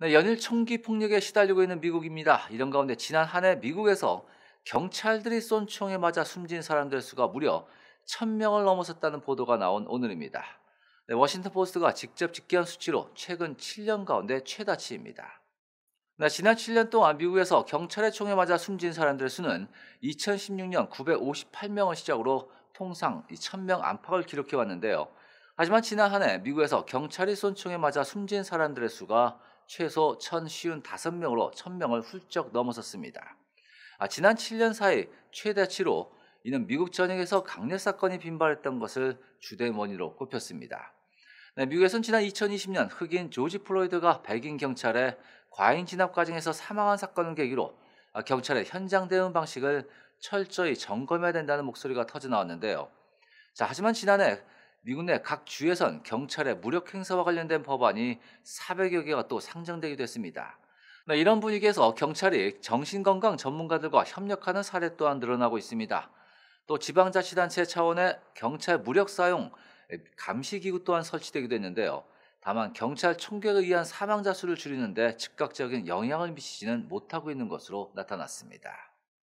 네, 연일 총기 폭력에 시달리고 있는 미국입니다. 이런 가운데 지난 한 해 미국에서 경찰들이 쏜 총에 맞아 숨진 사람들 수가 무려 1000명을 넘어섰다는 보도가 나온 오늘입니다. 네, 워싱턴 포스트가 직접 집계한 수치로 최근 7년 가운데 최다치입니다. 네, 지난 7년 동안 미국에서 경찰의 총에 맞아 숨진 사람들 수는 2016년 958명을 시작으로 통상 1000명 안팎을 기록해 왔는데요. 하지만 지난 한 해 미국에서 경찰이 쏜 총에 맞아 숨진 사람들의 수가 최소 1,055명으로 1,000명을 훌쩍 넘어섰습니다. 아, 지난 7년 사이 최대치로 이는 미국 전역에서 강력 사건이 빈발했던 것을 주대원인으로 꼽혔습니다. 네, 미국에선 지난 2020년 흑인 조지 플로이드가 백인 경찰의 과잉 진압 과정에서 사망한 사건을 계기로 아, 경찰의 현장 대응 방식을 철저히 점검해야 된다는 목소리가 터져 나왔는데요. 자, 하지만 지난해 미국 내 각 주에선 경찰의 무력 행사와 관련된 법안이 400여 개가 또 상정되기도 했습니다. 네, 이런 분위기에서 경찰이 정신건강 전문가들과 협력하는 사례 또한 늘어나고 있습니다. 또 지방자치단체 차원의 경찰 무력 사용 감시기구 또한 설치되기도 했는데요. 다만 경찰 총격에 의한 사망자 수를 줄이는데 즉각적인 영향을 미치지는 못하고 있는 것으로 나타났습니다.